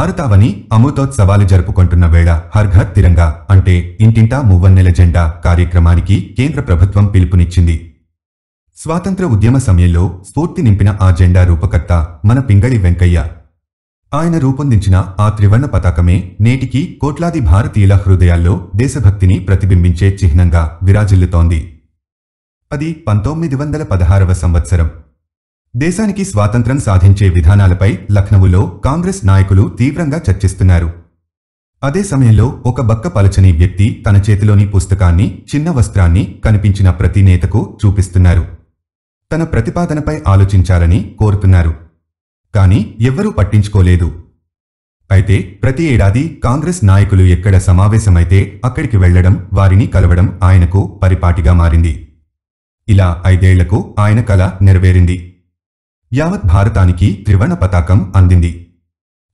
భారతావని అమృతోత్సవాలు జరుపుకుంటున్న వేళ హర్ఘర్ తిరంగా అంటే ఇంటింటా మువ్వన్నెల జెండా కార్యక్రమానికి కేంద్ర ప్రభుత్వం పిలుపునిచ్చింది స్వాతంత్ర ఉద్యమ సమయంలో స్ఫూర్తి నింపిన ఆ జెండా రూపకర్త మన పింగళి వెంకయ్య ఆయన రూపొందించిన ఆ త్రివర్ణ పతాకమే నేటికి కోట్లాది భారతీయుల హృదయాల్లో దేశభక్తిని ప్రతిబింబించే చిహ్నంగా విరాజిల్లుతోంది అది పంతొమ్మిది వందల పదహారవ సంవత్సరం దేశానికి స్వాతంత్రం సాధించే విధానాలపై లఖనవులో కాంగ్రెస్ నాయకులు తీవ్రంగా చర్చిస్తున్నారు అదే సమయంలో ఒక బక్క పలచని వ్యక్తి తన చేతిలోని పుస్తకాన్ని చిన్న వస్త్రాన్ని కనిపించిన ప్రతి నేతకు చూపిస్తున్నారు తన ప్రతిపాదనపై ఆలోచించాలని కోరుతున్నారు కానీ ఎవ్వరూ పట్టించుకోలేదు అయితే ప్రతి ఏడాది కాంగ్రెస్ నాయకులు ఎక్కడ సమావేశమైతే అక్కడికి వెళ్లడం వారిని కలవడం ఆయనకు పరిపాటిగా మారింది ఇలా ఐదేళ్లకు ఆయన కళ నెరవేరింది యావత్ భారతానికి త్రివర్ణ పతాకం అందింది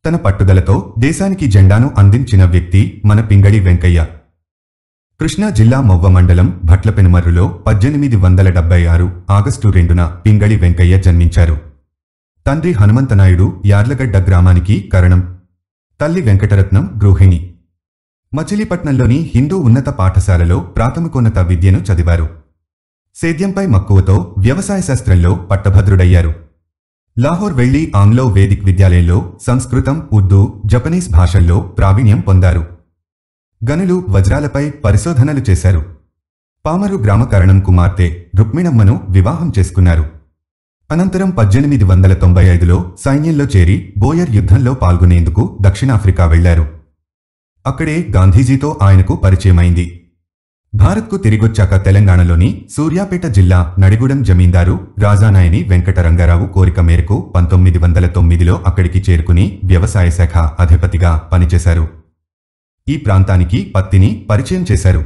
తన పట్టుదలతో దేశానికి జెండాను అందించిన వ్యక్తి మన పింగళి వెంకయ్య కృష్ణా జిల్లా మవ్వ మండలం భట్లపెనుమర్రులో పద్దెనిమిది వందల డెబ్బై ఆరు ఆగస్టు రెండున పింగళి వెంకయ్య జన్మించారు తండ్రి హనుమంతనాయుడు యార్లగడ్డ గ్రామానికి కరణం తల్లి వెంకటరత్నం గృహిణి మచిలీపట్నంలోని హిందూ ఉన్నత పాఠశాలలో ప్రాథమికోన్నత విద్యను చదివారు సేద్యంపై మక్కువతో వ్యవసాయ శాస్త్రంలో పట్టభద్రుడయ్యారు లాహోర్ వెళ్లి ఆంగ్లో వేదిక్ విద్యాలయంలో సంస్కృతం ఉర్దూ జపనీస్ భాషల్లో ప్రావీణ్యం పొందారు గనులు వజ్రాలపై పరిశోధనలు చేశారు పామరు గ్రామకరణం కుమార్తె రుక్మిణమ్మను వివాహం చేసుకున్నారు అనంతరం పద్దెనిమిది వందల తొంభై ఐదులో సైన్యంలో చేరి బోయర్ యుద్ధంలో పాల్గొనేందుకు దక్షిణాఫ్రికా వెళ్లారు అక్కడే గాంధీజీతో ఆయనకు పరిచయమైంది భారత్కు తిరిగొచ్చాక తెలంగాణలోని సూర్యాపేట జిల్లా నడిగూడెం జమీందారు రాజానాయని వెంకటరంగారావు కోరిక మేరకు పంతొమ్మిది వందల తొమ్మిదిలో అక్కడికి చేరుకుని వ్యవసాయ శాఖ అధిపతిగా పనిచేశారు ఈ ప్రాంతానికి పత్తిని పరిచయం చేశారు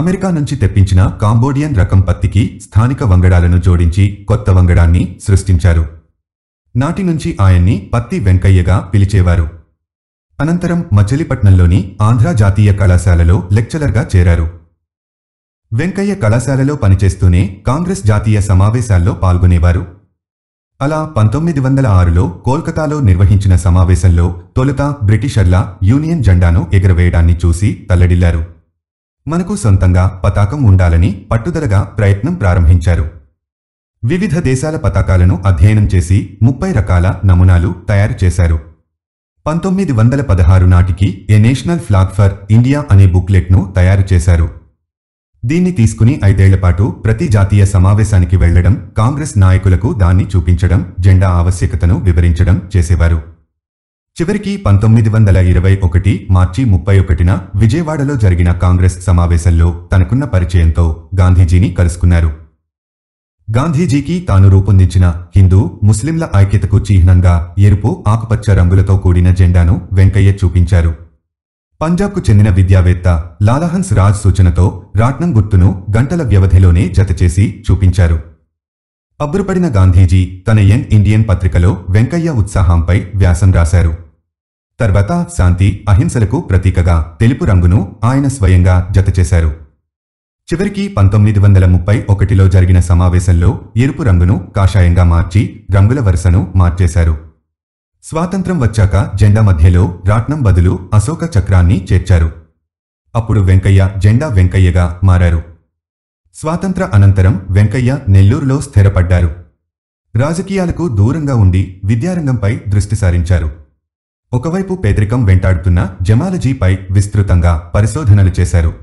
అమెరికా నుంచి తెప్పించిన కాంబోడియన్ రకం పత్తికి స్థానిక వంగడాలను జోడించి కొత్త వంగడాన్ని సృష్టించారు నాటి నుంచి ఆయన్ని పత్తి వెంకయ్యగా పిలిచేవారు అనంతరం మచిలీపట్నంలోని ఆంధ్ర జాతీయ కళాశాలలో లెక్చరర్గా చేరారు వెంకయ్య కళాశాలలో పనిచేస్తూనే కాంగ్రెస్ జాతీయ సమావేశాల్లో పాల్గొనేవారు అలా పంతొమ్మిది వందల ఆరులో కోల్కతాలో నిర్వహించిన సమావేశంలో తొలుత బ్రిటిషర్ల యూనియన్ జెండాను ఎగురవేయడాన్ని చూసి తల్లడిల్లారు మనకు సొంతంగా పతాకం ఉండాలని పట్టుదలగా ప్రయత్నం ప్రారంభించారు వివిధ దేశాల పతాకాలను అధ్యయనం చేసి ముప్పై రకాల నమూనాలు తయారు చేశారు పంతొమ్మిది వందల పదహారు నాటికి a national flag for India అనే బుక్లెట్ను తయారు చేశారు దీన్ని తీసుకుని ఐదేళ్లపాటు ప్రతి జాతీయ సమావేశానికి వెళ్లడం కాంగ్రెస్ నాయకులకు దాన్ని చూపించడం జెండా ఆవశ్యకతను వివరించడం చేసేవారు చివరికి పంతొమ్మిది వందల ఇరవై ఒకటి మార్చి ముప్పై ఒకటిన విజయవాడలో జరిగిన కాంగ్రెస్ సమావేశంలో తనకున్న పరిచయంతో గాంధీజీని కలుసుకున్నారు గాంధీజీకి తాను రూపొందించిన హిందూ ముస్లింల ఐక్యతకు చిహ్నంగా ఎరుపు ఆకుపచ్చ రంగులతో కూడిన జెండాను వెంకయ్య చూపించారు పంజాబ్కు చెందిన విద్యావేత్త లాలాహన్స్ రాజ్ సూచనతో రాట్నం గుర్తును గంటల వ్యవధిలోనే జతచేసి చూపించారు అబ్బురుపడిన గాంధీజీ తన యంగ్ ఇండియన్ పత్రికలో వెంకయ్య ఉత్సాహంపై వ్యాసం రాశారు తర్వాత శాంతి అహింసలకు ప్రతీకగా తెలుపు రంగును ఆయన స్వయంగా జతచేశారు చివరికి పంతొమ్మిది వందల ముప్పై ఒకటిలో జరిగిన సమావేశంలో ఎరుపు రంగును కాషాయంగా మార్చి రంగుల వరుసను మార్చేశారు స్వాతంత్రం వచ్చాక జెండా మధ్యలో రాట్నం బదులు అశోక చక్రాన్ని చేర్చారు అప్పుడు వెంకయ్య జెండా వెంకయ్యగా మారారు స్వాతంత్ర అనంతరం వెంకయ్య నెల్లూరులో స్థిరపడ్డారు రాజకీయాలకు దూరంగా ఉండి విద్యారంగంపై దృష్టి సారించారు ఒకవైపు పేదరికం వెంటాడుతున్న జమాలజీపై విస్తృతంగా పరిశోధనలు చేశారు